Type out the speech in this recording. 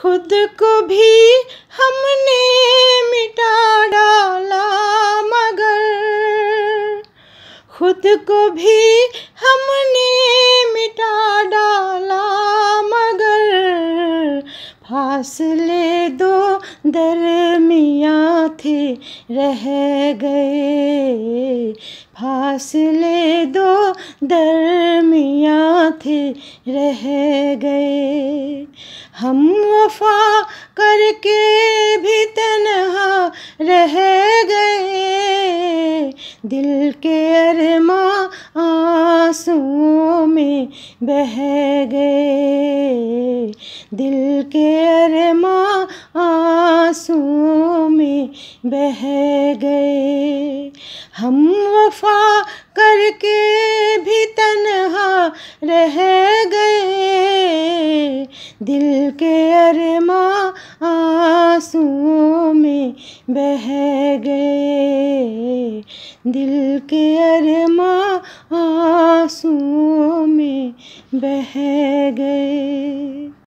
खुद को भी हमने मिटा डाला मगर खुद को भी हमने मिटा डाला मगर फासले दो दरमिया थे रह गए फासले दो दर थे रह गए हम वफा करके भी तनहा रह गए दिल के अरमा आंसुओं में बह गए दिल के अरमा आंसुओं में बह गए हम वफा कर रह गए दिल के अरमा आंसुओं में बह गए दिल के अरमा आंसुओं में बह गए